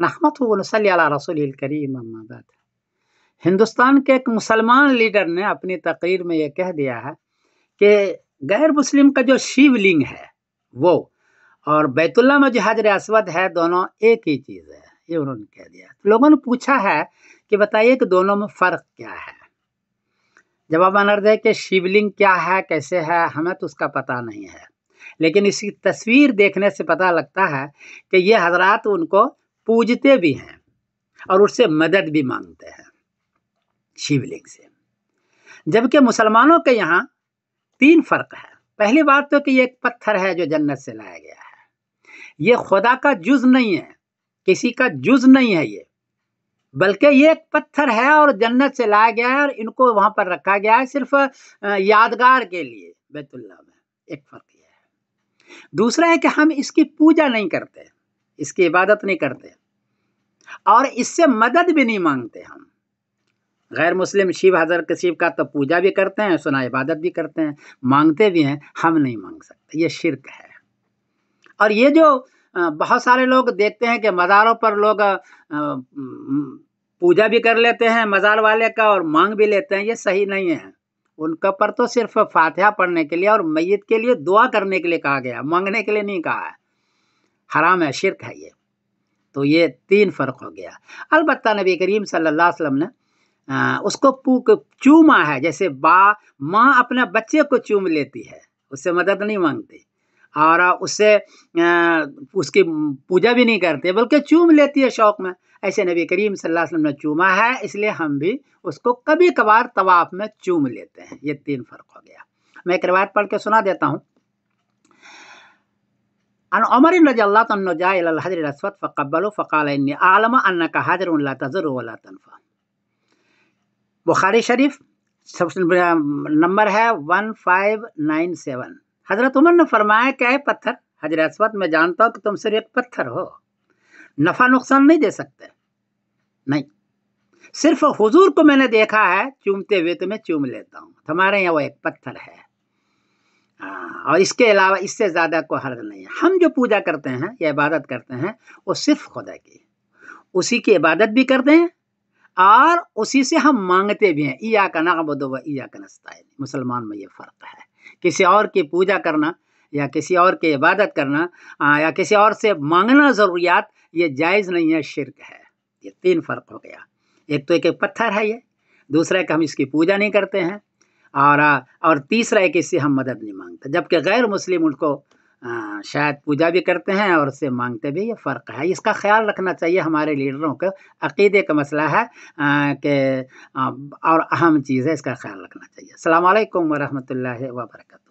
नहमत वसली रसोल करीम अम्माबाद हिंदुस्तान के एक मुसलमान लीडर ने अपनी तकरीर में यह कह दिया है कि गैर मुस्लिम का जो शिवलिंग है वो और बैतुल्ला में जो हजर असवद है दोनों एक ही चीज़ है ये उन्होंने कह दिया लोगों ने पूछा है कि बताइए कि दोनों में फ़र्क क्या है जवाब अनर्द है कि शिवलिंग क्या है कैसे है हमें तो उसका पता नहीं है लेकिन इसकी तस्वीर देखने से पता लगता है कि ये हजरात उनको पूजते भी हैं और उससे मदद भी मांगते हैं शिवलिंग से जबकि मुसलमानों के यहाँ तीन फर्क है पहली बात तो कि ये एक पत्थर है जो जन्नत से लाया गया है ये खुदा का जुज नहीं है किसी का जुज नहीं है ये बल्कि ये एक पत्थर है और जन्नत से लाया गया है और इनको वहां पर रखा गया है सिर्फ यादगार के लिए बैतुल्ला में एक फर्क यह है दूसरा है कि हम इसकी पूजा नहीं करते इसकी इबादत नहीं करते और इससे मदद भी नहीं मांगते हम गैर मुस्लिम शिव हजरत शिव का तो पूजा भी करते हैं सुना इबादत भी करते हैं मांगते भी हैं हम नहीं मांग सकते ये शिरक है और ये जो बहुत सारे लोग देखते हैं कि मज़ारों पर लोग पूजा भी कर लेते हैं मज़ार वाले का और मांग भी लेते हैं ये सही नहीं है उनका पर तो सिर्फ फातिहा पढ़ने के लिए और मैत के लिए दुआ करने के लिए कहा गया मांगने के लिए नहीं कहा है हराम है शिरक है ये तो ये तीन फ़र्क हो गया अलबत् नबी करीम सल्लल्लाहु अलैहि वसल्लम ने आ, उसको पूक चूमा है जैसे बा माँ अपने बच्चे को चूम लेती है उससे मदद नहीं मांगती और उससे उसकी पूजा भी नहीं करते बल्कि चूम लेती है शौक में ऐसे नबी करीम सल्लल्लाहु अलैहि वसल्लम ने चूमा है इसलिए हम भी उसको कभी कभार तवाफ में चूम लेते हैं ये तीन फ़र्क हो गया मैं एक रिवायत पढ़ के सुना देता हूँ عن عمر رضي الله عنه جاء إلى الحجر الأسود فقبله فقال إني أعلم أنك حجر لا تزر ولا تنفع बुखारी शरीफ सबसे नंबर है वन फाइव नाइन सेवन हजरत उमर ने फरमाया क्या है पत्थर हजरत अस्वद मैं जानता हूँ कि तुम सिर्फ एक पत्थर हो नफ़ा नुकसान नहीं दे सकते नहीं सिर्फ हुजूर को मैंने देखा है चूमते हुए तो मैं चूम लेता हूँ हमारे यहाँ वो एक पत्थर है हाँ, और इसके अलावा इससे ज़्यादा कोई हर्ज नहीं है हम जो पूजा करते हैं या इबादत करते हैं वो सिर्फ खुदा की उसी की इबादत भी करते हैं और उसी से हम मांगते भी हैं ईया का नाबद ईया का नस्ताइन मुसलमान में ये फ़र्क है किसी और की पूजा करना या किसी और की इबादत करना आ, या किसी और से मांगना ज़रूरियात ये जायज़ नहीं है शिरक है ये तीन फ़र्क हो गया एक तो एक, एक पत्थर है ये दूसरा कि हम इसकी पूजा नहीं करते हैं और और तीसरा है कि इससे हम मदद नहीं मांगते जबकि गैर मुस्लिम उनको शायद पूजा भी करते हैं और उससे मांगते भी ये फ़र्क है इसका ख्याल रखना चाहिए हमारे लीडरों के अकीदे का मसला है कि और अहम चीज़ है इसका ख्याल रखना चाहिए अल्लाम वरहमल वर्का